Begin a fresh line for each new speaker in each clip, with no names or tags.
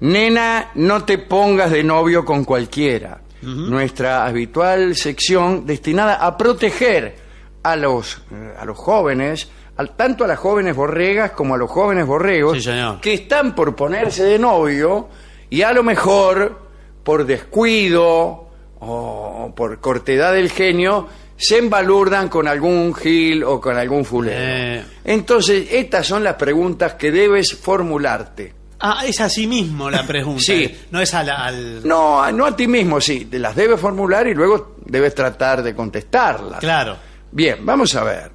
Nena, no te pongas de novio con cualquiera. Nuestra habitual sección destinada a proteger a los, eh, a los jóvenes, al, tanto a las jóvenes borregas como a los jóvenes borregos, que están por ponerse de novio y a lo mejor por descuido o por cortedad del genio se embalurdan con algún gil o con algún fulero. Eh. Entonces, estas son las preguntas que debes formularte.
Ah, es a sí mismo la pregunta. sí. No es al,
No, no a ti mismo, sí. Te las debes formular y luego debes tratar de contestarlas. Claro. Bien, vamos a ver.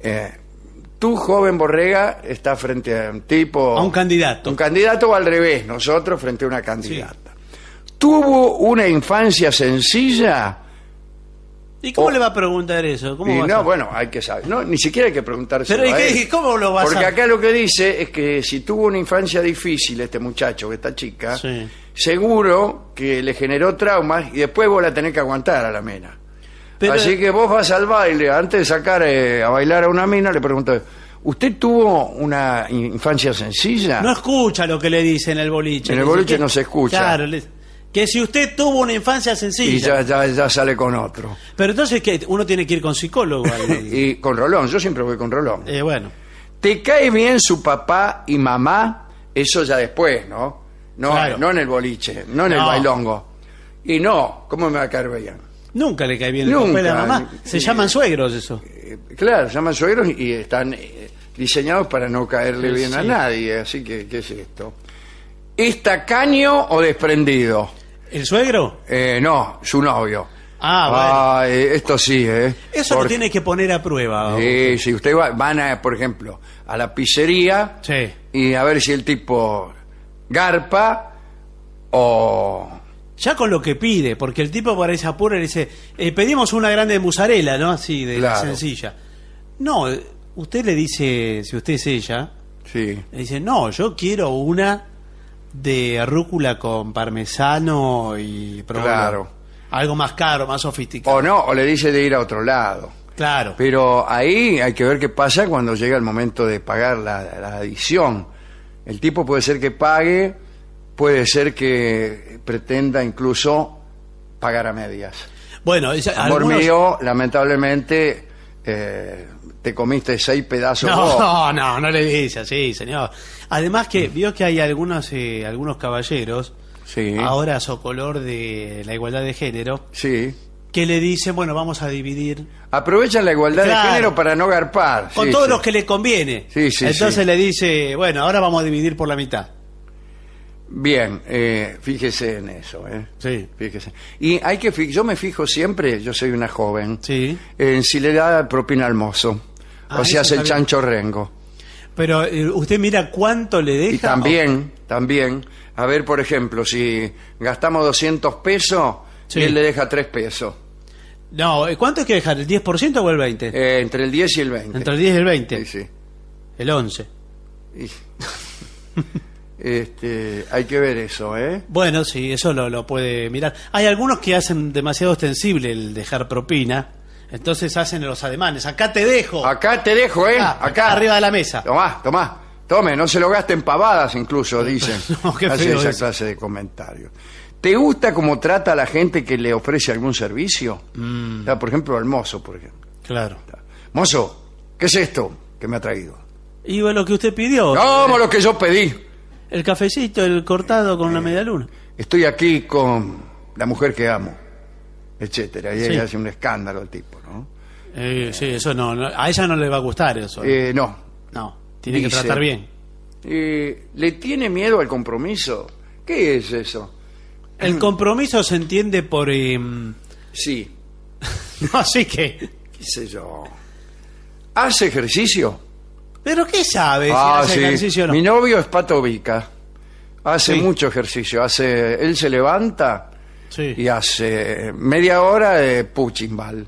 Eh, tu tú, joven borrega, está frente a un tipo... A un candidato. Un candidato o al revés, nosotros frente a una candidata. ¿Tuvo una infancia sencilla ¿Y cómo oh. le va a preguntar eso? no, bueno, hay que saber. ni siquiera hay que preguntarse. Pero ¿y, qué, cómo lo vas Porque acá lo que dice es que si tuvo una infancia difícil este muchacho, esta chica, seguro que le generó traumas y después vos la tenés que aguantar a la mena. Así que vos vas al baile, antes de sacar eh, a bailar a una mina, le preguntas, ¿usted tuvo una infancia sencilla? No
escucha lo que le dicen en el boliche. En el boliche no se escucha. Claro, que si usted tuvo una infancia sencilla.
Y ya, sale con otro.
Pero entonces que
uno tiene que ir con psicólogo. y con Rolón, yo siempre voy con Rolón. Eh, bueno. ¿Te cae bien su papá y mamá? Eso ya después, ¿no? No, no en el boliche, no en el bailongo. Y no, ¿cómo me va a caer bien? Nunca le cae bien el papá y la mamá. Se llaman suegros eso. Eh, claro, se llaman suegros y están eh, diseñados para no caerle bien a nadie. Así que, ¿qué es esto? ¿Es caño o desprendido? ¿El suegro? Eh, no, su novio. Ah, bueno. Ah, eh, esto sí, ¿eh? Eso lo tiene que poner a prueba. Sí, si usted va, van a, por ejemplo, a la pizzería y a ver si el tipo garpa
o... Ya con lo que pide, porque el tipo parece esa y le dice, eh, pedimos una grande musarela, ¿no? Así, de sencilla. No, usted le dice, si usted es ella, Sí. le dice, no, yo quiero una de rúcula con
parmesano y Claro. Algo más caro, más sofisticado. O no, o le dice de ir a otro lado. Claro. Pero ahí hay que ver qué pasa cuando llega el momento de pagar la, la adición. El tipo puede ser que pague, puede ser que pretenda incluso pagar a medias.
Bueno, por Amor mío,
lamentablemente, eh, te comiste seis pedazos. No,
no, no, no le dice así, señor. Además que, vio que hay algunos, eh, algunos caballeros, ahora a color de la igualdad de género, que le dicen, bueno, vamos a dividir.
Aprovechan la igualdad de género para no garpar. Con todos los que
le conviene.
Entonces
le dice, bueno, ahora vamos a dividir por la mitad.
Bien, eh, fíjese en eso. Eh. Fíjese. Y hay que, yo me fijo siempre, yo soy una joven, en si le da propina al mozo. Ah, o si hace el chancho rengo. Pero eh, usted mira cuánto le deja. Y también, también, a ver, por ejemplo, si gastamos 200 pesos, sí. él le deja 3 pesos.
No, eh, ¿cuánto hay que
dejar? ¿El 10% o el 20%? Eh, entre el 10 y el 20.
Entre el 10 y el 20. Sí, sí. El 11.
Este, hay que ver eso, ¿eh?
Bueno, sí, eso lo, lo puede mirar. Hay algunos que hacen demasiado ostensible el dejar propina. Entonces hacen los ademanes. Acá te dejo. Acá te dejo, ¿eh? Acá. Arriba de la mesa. Tomá, tomá.
Tome, no se lo gasten pavadas incluso, dicen. no, esa clase de comentarios. ¿Te gusta cómo trata a la gente que le ofrece algún servicio? Mm. por ejemplo, al mozo, por ejemplo. Claro. mozo, ¿qué es esto que me ha traído? Iba lo que usted pidió. No, eh, lo que yo pedí. El cafecito, el cortado con la eh, media Estoy aquí con la mujer que amo etcétera. Y hace un escándalo al tipo, ¿no?
Eh, sí, eso no, A ella no le va a gustar eso. ¿eh? Eh,
no. No,
tiene que tratar bien.
¿Le tiene miedo al compromiso? ¿Qué es eso?
El compromiso se entiende por... Mm, sí. no, así que... ¿Qué sé yo?
¿Hace ejercicio?
¿Pero qué sabe si ah, hace ejercicio o no? Mi
novio es patovica. Hace mucho ejercicio. Hace, él se levanta y hace media hora de Puchimbal.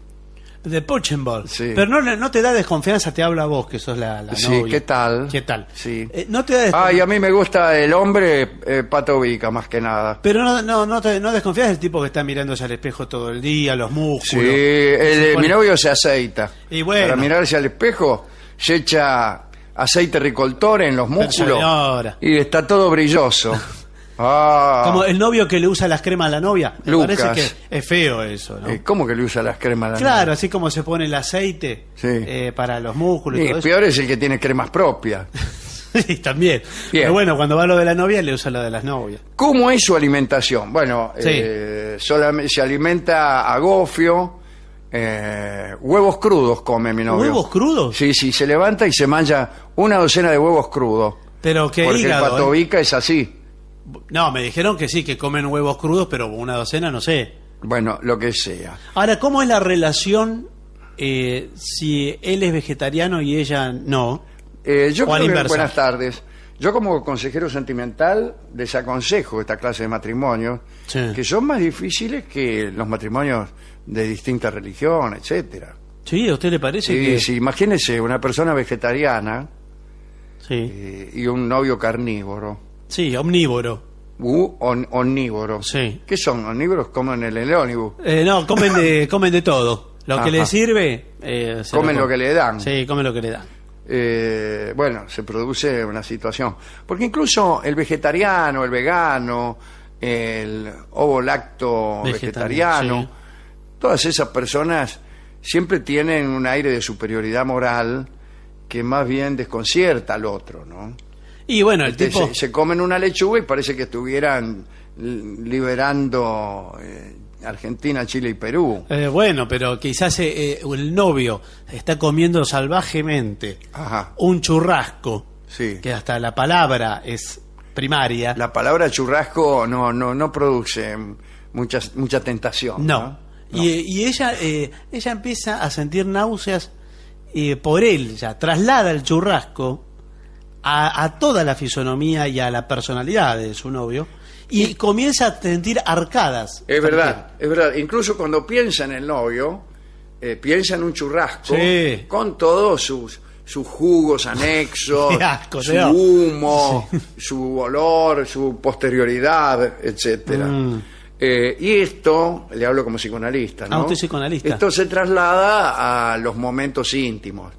De Puchimbal. Pero no,
no te da desconfianza, te habla vos, que sos la, Sí, ¿qué
tal? ¿Qué tal? Sí. Eh, no te da desconfianza. a mí me gusta el hombre eh, Pato Vica, más que nada. Pero
no, no, no, desconfías del tipo que está mirándose al espejo todo el día, los músculos. Sí, el, mi
novio se aceita. Y bueno. Para mirarse al espejo, se echa aceite ricoltor en los músculos. Y está todo brilloso. Ah. Como el
novio que le usa las cremas a la novia. Me parece que
es feo eso, eh, ¿Cómo que le usa las cremas a la novia? Claro, así como se pone el aceite eh, para los músculos. Y todo peor es el que tiene cremas propias.
sí, también. Pero bueno, cuando va lo de la novia, le usa lo de las novias.
¿Cómo es su alimentación? Bueno, eh, solamente se alimenta a gofio. huevos crudos come mi novio. ¿Huevos crudos? Sí, sí, se levanta y se mancha una docena de huevos crudos. Pero qué Porque el patobica es así.
No, me dijeron que sí, que comen huevos crudos, pero una docena no sé. Bueno, lo que sea.
Ahora, ¿cómo es la relación
eh, si él es vegetariano y ella no? Eh, yo buenas
tardes. Yo como consejero sentimental desaconsejo esta clase de matrimonios que son más difíciles que los matrimonios de distintas religiones, etcétera.
Sí, ¿a usted le parece? que...
imagínese una persona vegetariana eh, y un novio carnívoro. Sí, omnívoro. Uh, omnívoro. Sí. ¿Qué son? ¿Omnívoros? ¿Comen el, el eh,
no, comen de, comen de todo. Lo que les
sirve. Eh, comen lo, que le dan. Sí, comen lo que le dan. Eh, bueno, se produce una situación. Porque incluso el vegetariano, el vegano, el ovo lacto vegetariano, todas esas personas siempre tienen un aire de superioridad moral que más bien desconcierta al otro, ¿no?
Y bueno, el este, Se,
comen una lechuga y parece que estuvieran liberando... Eh, Argentina, Chile y Perú.
Eh, bueno, pero quizás eh, el novio está comiendo salvajemente un churrasco,
sí. que hasta la palabra es primaria. La palabra churrasco no, no, no produce muchas, mucha tentación. No.
Y, ella, ella empieza a sentir náuseas por él, ya traslada el churrasco a, toda la fisonomía y a la personalidad de su novio y comienza a sentir arcadas. Es verdad,
es verdad. Incluso cuando piensa en el novio, eh, piensa en un churrasco con todos sus, sus jugos anexos, su humo, su olor, su posterioridad, etc. Mm. Eh, y esto, le hablo como psicoanalista, ¿no? psicoanalista. Esto se traslada a los momentos íntimos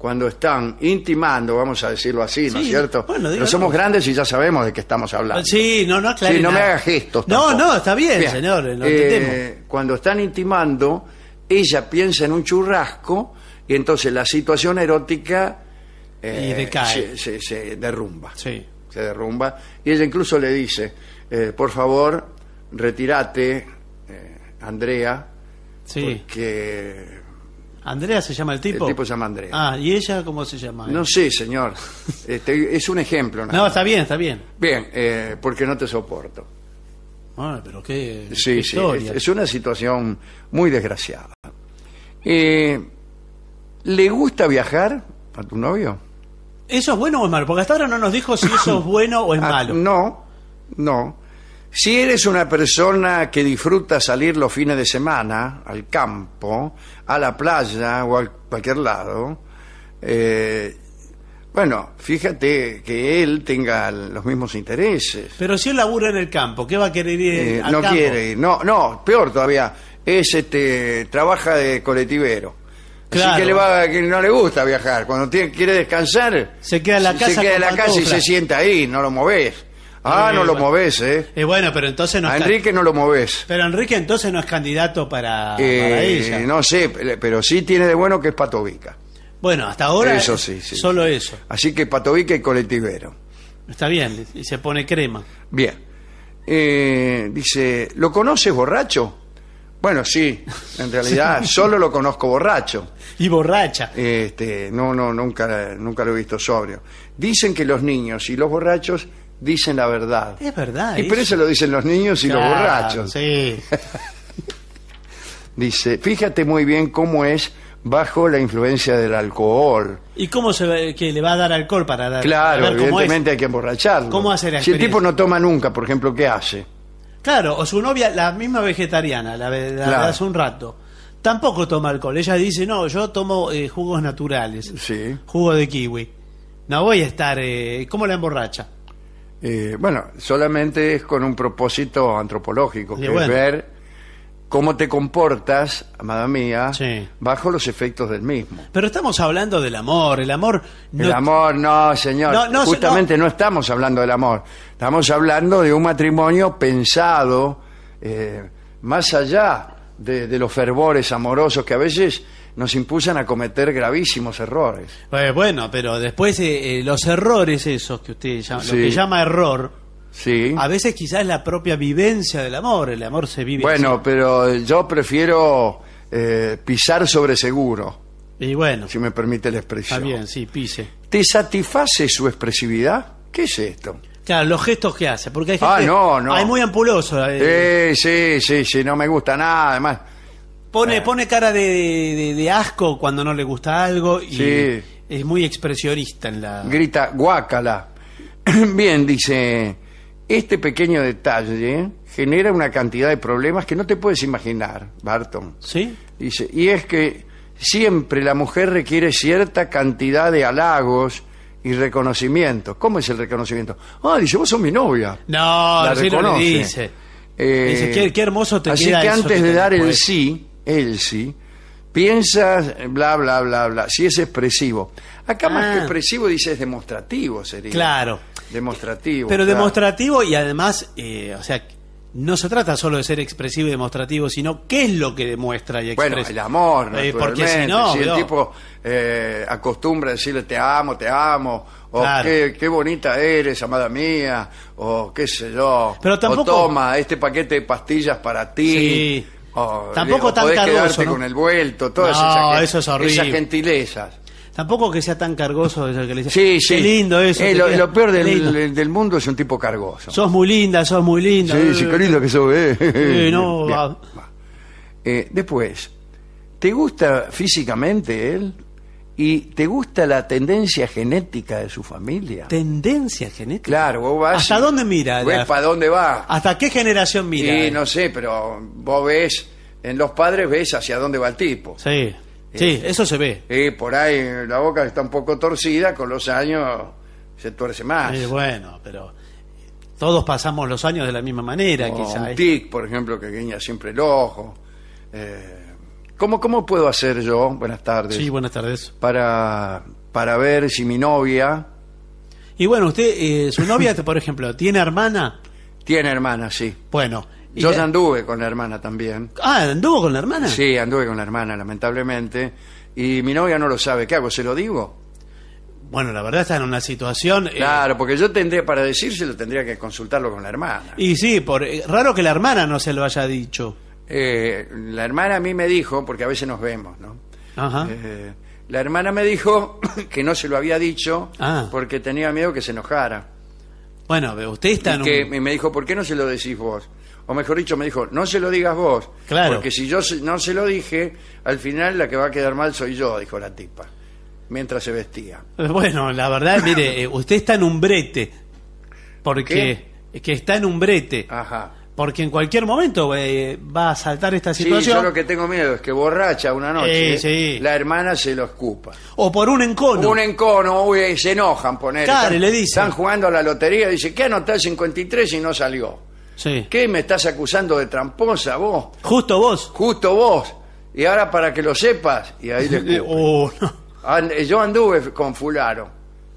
cuando están intimando, vamos a decirlo así, ¿no es cierto? bueno, somos grandes y ya sabemos de qué estamos hablando. Sí, no, no aclaré Sí, no me hagas haga gestos. No, no, está bien, señor, lo eh, entendemos. Cuando están intimando, ella piensa en un churrasco y entonces la situación erótica eh, Se, derrumba. Sí. Se derrumba. Y ella incluso le dice, eh, por favor, retírate, Andrea, porque ¿Andrea se llama el tipo? El tipo se llama Andrea.
Ah, ¿y ella cómo se llama? No
sé, señor. Este, es un ejemplo. No, está bien, está bien. Bien, eh, porque no te soporto.
Ah, pero qué,
historia. es, una situación muy desgraciada. Eh, ¿Le gusta viajar a tu novio? ¿Eso es bueno o es malo? Porque hasta ahora no nos dijo si eso es bueno o es ah, malo. No, no. Si eres una persona que disfruta salir los fines de semana al campo, a la playa o a cualquier lado, eh, bueno, fíjate que él tenga los mismos intereses.
Pero si él labura en el campo, ¿qué va a querer ir eh, al campo? no quiere
ir, no, no, peor todavía, es este, trabaja de coletivero. Así que, le va, que no le gusta viajar. Cuando tiene, quiere descansar, se queda en la casa, se queda en la casa y se sienta ahí, no lo moves. Ah, no lo mueves, eh. ¿eh? bueno, pero entonces no A Enrique no lo moves.
Pero Enrique entonces no es candidato para, eh,
No sé, pero sí tiene de bueno que es patovica.
Bueno, hasta ahora eso sí, sí. solo
eso. Así que patovica y coletivero.
Está bien, y se pone crema.
Bien. Eh, dice, ¿lo conoces borracho? Bueno, sí, en realidad solo lo conozco borracho. Y borracha. Este, no, no, nunca, nunca lo he visto sobrio. Dicen que los niños y los borrachos dicen la verdad. Es verdad. Y por pero eso lo dicen los niños y los borrachos. Sí. Dice, fíjate muy bien cómo es bajo la influencia del alcohol.
¿Y cómo se ve que le va a dar alcohol para dar? Claro, evidentemente
hay que emborracharlo. ¿Cómo hacer Si el tipo no toma nunca, por ejemplo, ¿qué hace?
Claro, o su novia, la misma vegetariana, la, hace un rato, tampoco toma alcohol. Ella dice, no, yo tomo eh, jugos naturales. Sí. Jugo de kiwi. No voy a estar... Eh, ¿Cómo la emborracha?
Eh, bueno, solamente es con un propósito antropológico, que es ver cómo te comportas, amada mía, bajo los efectos del mismo. Pero estamos hablando del amor, el amor... No... El amor, no, señor, no, justamente no. estamos hablando del amor, estamos hablando de un matrimonio pensado eh, más allá de los fervores amorosos que a veces nos impulsan a cometer gravísimos errores.
Eh, bueno, pero después eh, eh, los errores esos que usted llama, lo que llama error, a veces quizás es la propia vivencia del amor, el amor se vive. Bueno,
pero yo prefiero pisar sobre seguro. Y bueno. Si me permite la expresión. Está bien, sí, pise. ¿Te satisface su expresividad? ¿Qué es esto?
Claro, los gestos que hace, porque hay ah, gente... no, no. Hay muy ampuloso.
sí, sí, sí, no me gusta nada, además
Ah. Pone, cara de, asco cuando no le gusta algo y es muy expresionista en la...
Grita, guácala. Bien, dice, este pequeño detalle genera una cantidad de problemas que no te puedes imaginar, Barton. Sí. Dice, y es que siempre la mujer requiere cierta cantidad de halagos y reconocimientos. ¿Cómo es el reconocimiento? Ah, dice, vos sos mi novia. No, la No dice. dice eh, qué, hermoso te Así que antes de dar el sí, Elsie, piensa, bla, bla, bla, bla, si es expresivo. Acá más que ah. expresivo dices demostrativo, sería. Claro. Demostrativo. Pero
demostrativo y además, eh, o sea, no se trata solo de ser expresivo y demostrativo, sino qué es lo que demuestra y expresa. Bueno, el amor, eh, porque si no, si el tipo
eh, acostumbra a decirle te amo, te amo, o qué, bonita eres, amada mía, o qué sé yo, Pero o toma este paquete de pastillas para ti. Sí. Oh, Tampoco tan cargoso, con el vuelto, todas esas, gentilezas. Tampoco que sea tan cargoso es que le dice. Sí, sí. Qué lindo eso. Eh, lo, peor del, mundo es un tipo cargoso. Sos muy linda, sos muy linda. Sí, sí, qué lindo que sos. eh. no, eh, después, ¿te gusta físicamente él? ¿Y te gusta la tendencia genética de su familia? ¿Tendencia genética? Claro, vos vas. ¿Hasta dónde mira? ¿Ves para dónde va? ¿Hasta qué generación mira? Sí, no sé, pero vos ves, en los padres ves hacia dónde va el tipo. Sí,
sí, eh, eso se ve.
Y por ahí la boca está un poco torcida, con los años se tuerce más. Sí, bueno, pero eh,
todos pasamos los años de la misma manera, quizás. ¿eh?
tic, por ejemplo, que guiña siempre el ojo. ¿Cómo, puedo hacer yo? Buenas tardes. Sí, buenas tardes. Para, para ver si mi novia. Y bueno, usted, eh, su novia, por ejemplo, ¿tiene hermana? Tiene hermana, sí. Bueno. Yo ya anduve con la hermana también. Ah, ¿anduvo con la hermana? Sí, anduve con la hermana, lamentablemente. Y mi novia no lo sabe. ¿Qué hago? ¿Se lo digo? Bueno, la verdad está en una situación. Eh, claro, porque yo tendría, para decírselo, tendría que consultarlo con la hermana. Y sí, por, eh, raro que la hermana no se lo haya dicho. Eh, la hermana a mí me dijo, porque a veces nos vemos, ¿no? Eh, la hermana me dijo que no se lo había dicho ah. porque tenía miedo que se enojara. Bueno, usted está me dijo, ¿por qué no se lo decís vos? O mejor dicho, me dijo, no se lo digas vos. Claro. Porque si yo no se lo dije, al final la que va a quedar mal soy yo, dijo la tipa, mientras se vestía.
Eh, bueno, la verdad, mire, usted está en un brete. Porque ¿Qué? que está en un brete. Ajá. Porque en cualquier momento eh, va a saltar esta situación. Sí, yo lo
que tengo miedo es que borracha una noche, eh, la hermana se lo escupa. O por un encono. Un encono, se enojan poner. Claro, le dicen. Están jugando a la lotería, dice, ¿qué anoté el 53 y no salió? Sí. ¿Qué me estás acusando de tramposa vos? Justo vos. Justo vos. Y ahora para que lo sepas, y ahí le oh, no. Yo anduve con fulano,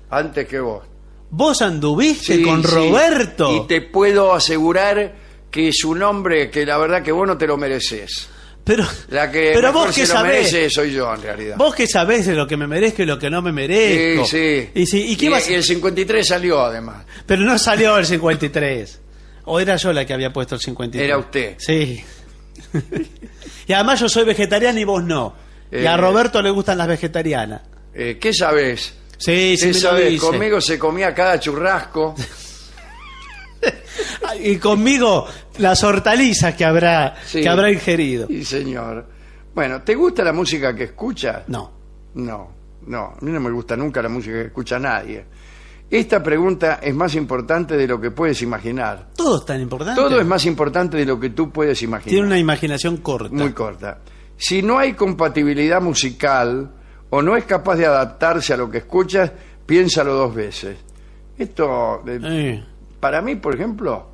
antes que vos.
¿Vos anduviste con Roberto? Y
te puedo asegurar que es su nombre, que la verdad que vos no te lo mereces.
Pero, la que pero vos que sabés. soy yo, en realidad. Vos que sabés de lo que me merezco y lo que no me merezco. Sí, sí. Y, y el 53 salió, además. Pero no salió el 53. O era yo la que había puesto el 53. Era usted. Sí. y además yo soy vegetariano y vos no. y a eh, Roberto le gustan las vegetarianas.
Eh, ¿Qué sabés?
Sí, sí, conmigo
se comía cada churrasco
y conmigo las hortalizas que habrá, que habrá
ingerido. Sí, señor. Bueno, ¿te gusta la música que escucha? No. No, no. A mí no me gusta nunca la música que escucha nadie. Esta pregunta es más importante de lo que puedes imaginar. Todo es tan importante. Todo es más importante de lo que tú puedes imaginar. Tiene una imaginación corta. Muy corta. Si no hay compatibilidad musical o no es capaz de adaptarse a lo que escuchas, piénsalo dos veces. Esto eh, eh para mí, por ejemplo,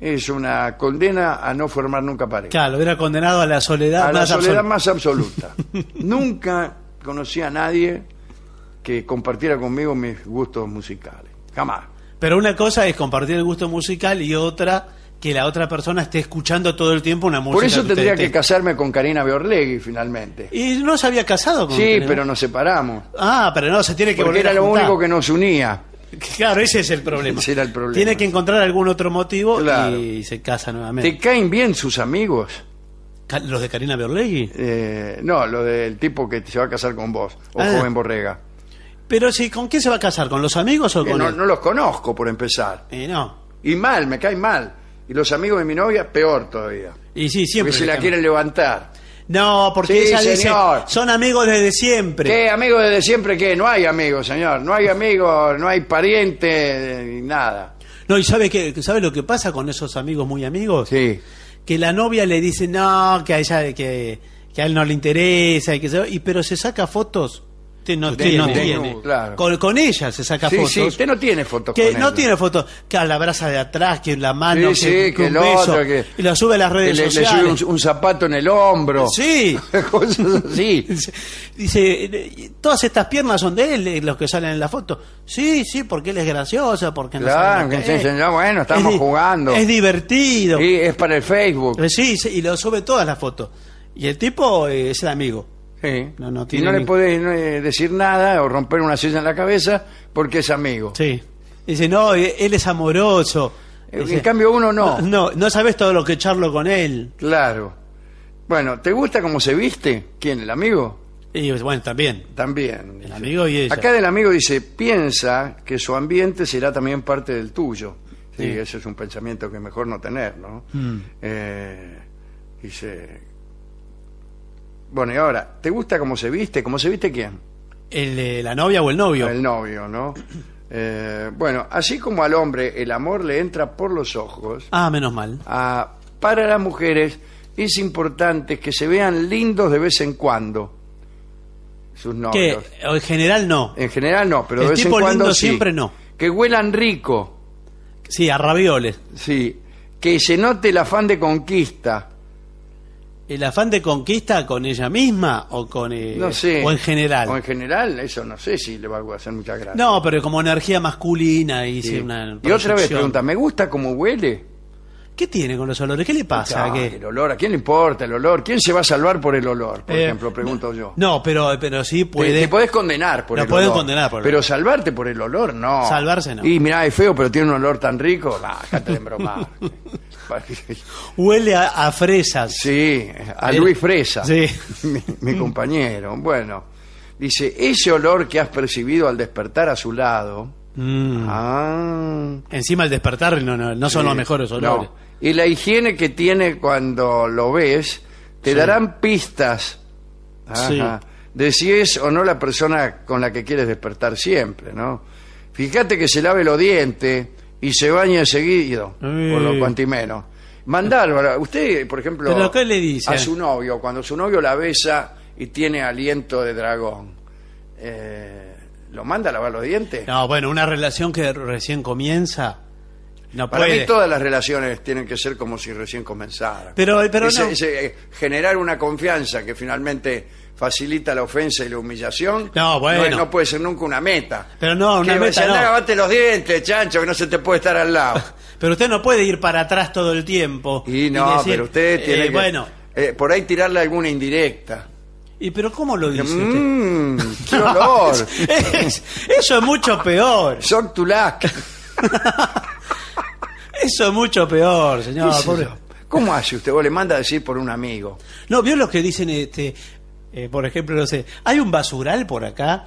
es una condena a no formar nunca pareja.
Claro, lo hubiera condenado a la soledad más la soledad absoluta.
más absoluta. nunca conocí a nadie que compartiera conmigo mis gustos musicales. Jamás.
Pero una cosa es compartir el gusto musical y otra que la otra persona esté escuchando todo el tiempo una música. Por eso tendría que
casarme con Karina Biorlegui finalmente. Y no se había casado con Sí, pero nos separamos.
Ah, pero no, se tiene que Porque era lo único que nos unía.
Claro, ese es el problema. el Tiene que encontrar algún otro motivo y se casa nuevamente. ¿Te caen bien sus amigos? ¿Los de Karina Berlegui? Eh, no, los del tipo que se va a casar con vos, o ah. joven Borrega.
Pero si, ¿con quién se va a casar? ¿Con los amigos
o eh, con.? No, los conozco, por empezar. Eh, no. Y mal, me caen mal. Y los amigos de mi novia, peor todavía. Y sí, siempre. Porque se la quieren levantar. No, porque ella dice,
son amigos desde siempre. ¿Qué
amigos desde siempre? ¿Qué? No hay amigos, señor. No hay amigos, no hay parientes, nada.
No, y ¿sabe, qué? ¿sabe lo que pasa con esos amigos muy amigos? Sí. Que la novia le dice, no, que a ella, que, que a él no le interesa, y que y, pero se saca fotos Usted no, tiene. Con, ella se saca fotos. usted no
tiene fotos. Que no tiene
fotos. Que a la brasa de atrás, que la mano, que, y lo sube a las redes sociales. Le
sube un, zapato en el hombro. Sí. Cosas
Dice, todas estas piernas son de él, los que salen en la foto. Sí, sí, porque él es graciosa
porque no Claro, bueno, estamos jugando. Es
divertido. y es para el Facebook. Eh, sí, y lo sube todas las fotos. Y el tipo eh, es el amigo.
No, no y no le podés eh, decir nada o romper una silla en la cabeza porque es amigo. Sí. Dice, no, eh, él es amoroso. Eh, en cambio uno no. No, no sabes todo lo que charlo con él. Claro. Bueno, ¿te gusta cómo se viste? ¿Quién? ¿El amigo? Y pues, bueno, también. También. El amigo y Acá del amigo dice, piensa que su ambiente será también parte del tuyo. Sí, ese es un pensamiento que mejor no tener, ¿no? Mm. dice, bueno, y ahora, ¿te gusta cómo se viste? ¿Cómo se viste quién? El, la novia o el novio. El novio, ¿no? Eh, bueno, así como al hombre el amor le entra por los ojos, Ah, menos mal. para las mujeres es importante que se vean lindos de vez en cuando sus Que en general no. En general no, pero de vez en cuando lindo siempre no. Que huelan rico, Sí, a ravioles. sí. Que se note el afán de
conquista, el afán de conquista con ella misma o con él eh, no sé, o en general o en
general eso no sé si le va a hacer mucha gracia no
pero como energía masculina y, una y otra vez pregunta
me gusta cómo huele ¿Qué tiene con los olores? ¿Qué le pasa? Ah, el olor, ¿a quién le importa el olor? ¿Quién se va a salvar por el olor? Por eh, ejemplo, pregunto yo. No, pero, pero sí puede. Te, puedes condenar por no, el olor. condenar por el Pero salvarte por el olor, no. Salvarse no. Y mirá, es feo, pero tiene un olor tan rico. Nah, déjate de broma Huele a, fresas. Sí, a Luis Fresa. Sí. mi, compañero. Bueno, dice: ese olor que has percibido al despertar a su lado.
Mm. Ah. Encima al despertar no, no, son los mejores olores
y la higiene que tiene cuando lo ves, te darán pistas de si es o no la persona con la que quieres despertar siempre, ¿no? Fíjate que se lave los dientes y se baña seguido, por lo menos. Mandar, usted, por ejemplo, le a su novio, cuando su novio la besa y tiene aliento de dragón, eh, ¿lo manda a lavar los dientes?
No, bueno, una relación que recién comienza no Para todas
las relaciones tienen que ser como si recién comenzaran. Pero, no. Eh, generar una confianza que finalmente facilita la ofensa y la humillación. No, puede ser nunca una meta. Pero no, una que meta no. los dientes, chancho, que no se te puede estar al lado.
pero usted no puede ir para atrás todo el tiempo. Y no, pero usted eh, tiene que, bueno.
Eh, por ahí tirarle alguna indirecta.
¿Y pero cómo lo dice
mm,
¡Qué olor! eso es mucho peor. Son tulac. Eso es mucho peor, señor. ¿Cómo hace usted? ¿Vos le manda a decir por un amigo? No, vio los que dicen, este, eh, por ejemplo, no sé, hay un basural por acá,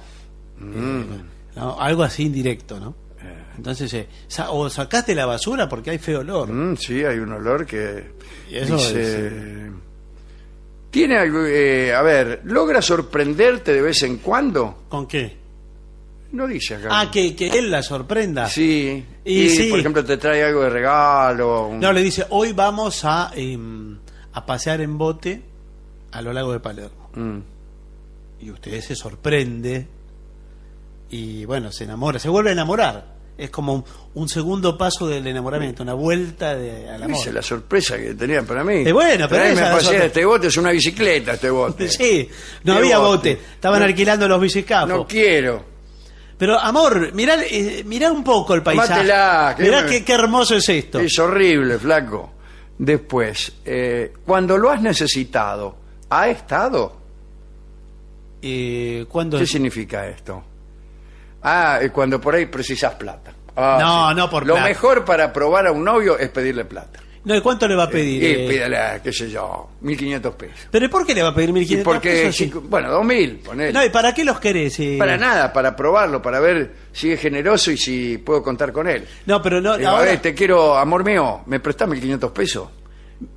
mm. eh, algo así indirecto, ¿no?
Eh. Entonces, o sacaste la basura porque hay feo olor. Mm, sí, hay un olor que dice, tiene algo, a ver, logra sorprenderte de vez en cuando. ¿Con qué? No dice acá. Ah, que, él la sorprenda. Sí. Y, por ejemplo, te trae algo de regalo. No, le dice, hoy vamos a,
em, a pasear en bote a lo largo de Palermo. Mm. Y usted se sorprende y bueno, se enamora, se vuelve a enamorar. Es como un, segundo paso del enamoramiento, una vuelta de, al amor. la
sorpresa que tenían para mí. Eh, bueno, pero este bote, es una bicicleta este bote. Sí, no había bote.
Estaban alquilando los bicicletas No quiero. Pero amor, eh, mirá, un
poco el paisaje. Mátela, qué, hermoso es esto. Es horrible, flaco. Después, eh, cuando lo has necesitado, ¿ha estado? Eh, ¿Qué significa esto? Ah, cuando por ahí precisas plata. Ah, no, no por Lo mejor para probar a un novio es pedirle plata. No, cuánto le va a eh, pedir? Eh? pídale, qué sé yo, 1.500 pesos. ¿Pero por qué le va a pedir 1.500 pesos? bueno, 2.000, ponele. No, ¿y para qué los querés? Eh? Para nada, para probarlo, para ver si es generoso y si puedo contar con él. No, pero no... ahora... A ver, te quiero, amor mío, ¿me prestás 1.500 pesos?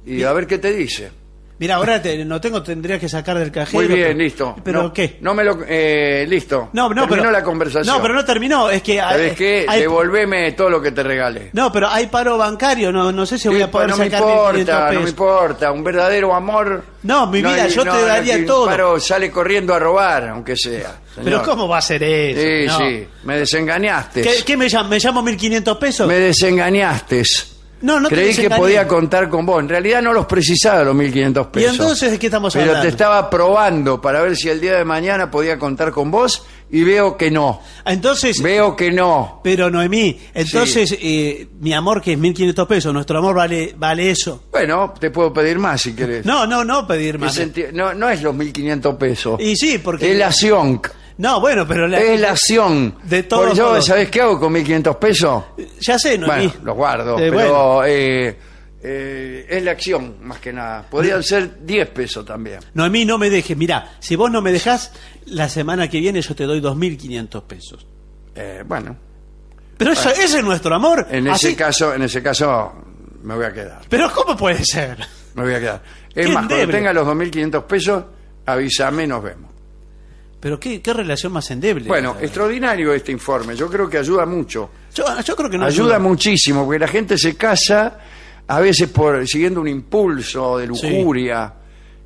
Y a ver qué te dice.
Mira, ahora te, no tengo, tendría que sacar del cajero. Muy bien, listo. ¿Pero
qué? No me lo. Eh, listo. No, no, terminó pero, la conversación. No, pero no terminó. Es que. ¿Sabes qué? Devolveme todo lo que te regale.
No, pero hay paro bancario. No, no sé si voy a poder no pues, No me importa, no me
importa. Un verdadero amor. No, mi vida, yo te daría todo. Pero sale corriendo a robar, aunque sea. Pero ¿cómo va a ser eso? Sí, sí. Me desengañaste. ¿Qué, qué me llamo? ¿Me llamo 1500 pesos? Me desengañaste. No, Creí que podía contar con vos. En realidad no los precisaba los 1.500 pesos. ¿Y entonces de qué estamos hablando? Pero te estaba probando para ver si el día de mañana podía contar con vos y veo que no. Ah, entonces. Veo que no. Pero Noemí,
entonces eh, mi amor que es 1.500 pesos, nuestro amor vale, vale eso.
Bueno, te puedo pedir más si querés. No, no, no pedir más. No, es los 1.500 pesos. Y sí, porque. No, bueno, pero la, es la acción. De todos yo, ¿sabes qué hago con 1.500 pesos? Ya sé, no. Bueno, los guardo, pero eh, eh, es la acción, más que nada. Podrían ser 10 pesos también.
No, a mí no me dejes. Mirá, si vos no me dejás, la semana que viene yo te doy 2.500 pesos. Eh, bueno.
Pero ese es nuestro amor. En ese, caso, en ese caso, me voy a quedar. Pero ¿cómo puede ser? Me voy a quedar. Es más, cuando tenga los 2.500 pesos, avísame y nos vemos. Pero qué, qué relación más endeble. Bueno, extraordinario este informe. Yo creo que ayuda mucho. Yo, creo que no ayuda, muchísimo, porque la gente se casa a veces por siguiendo un impulso de lujuria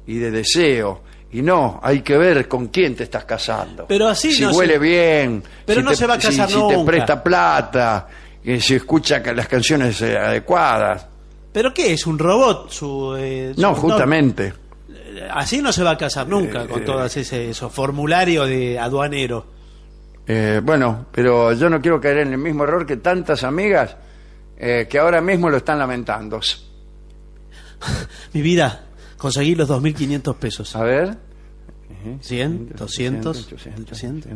y de deseo. Y no, hay que ver con quién te estás casando. Pero así si huele bien. Pero si no te, se va a casar te presta plata, que eh, si escucha las canciones eh, adecuadas. ¿Pero qué es? ¿Un robot?
Eh, no, justamente. Eh, así no se va a casar nunca eh, con eh. todo ese,
formulario de aduanero. bueno, pero yo no quiero caer en el mismo error que tantas amigas que ahora mismo lo están lamentando.
Mi vida, conseguí los 2.500 pesos. A ver. 100, 200,
800,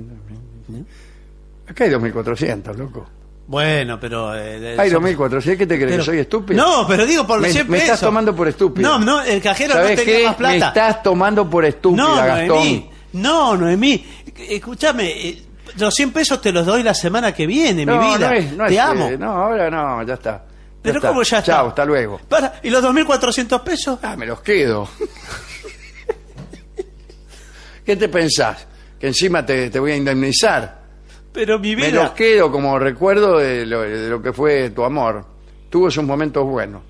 Acá hay 2.400, loco.
Bueno, pero... Eh, Ay,
2.400, ¿qué te crees? soy estúpido? No, pero digo por los 100 pesos. Me estás tomando por estúpido. No, no, el cajero no tenía más plata. Me estás tomando por estúpido. no, Noemí,
no, Noemí, escúchame, eh, los 100 pesos te los doy la semana que viene, mi vida. No no te amo. no,
ahora no, ya está. pero ¿cómo ya está? Chao, hasta luego. ¿Y los 2.400 pesos? Ah, me los quedo. ¿Qué te pensás? Que encima te, te voy a indemnizar. Pero mi vida. Me los quedo como recuerdo de lo, de lo que fue tu amor. Tuvo sus momentos buenos.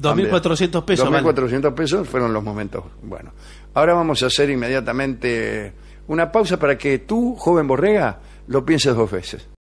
2.400 pesos. 2.400
pesos fueron los momentos buenos. Ahora vamos a hacer inmediatamente una pausa para que tú, joven borrega, lo pienses dos veces.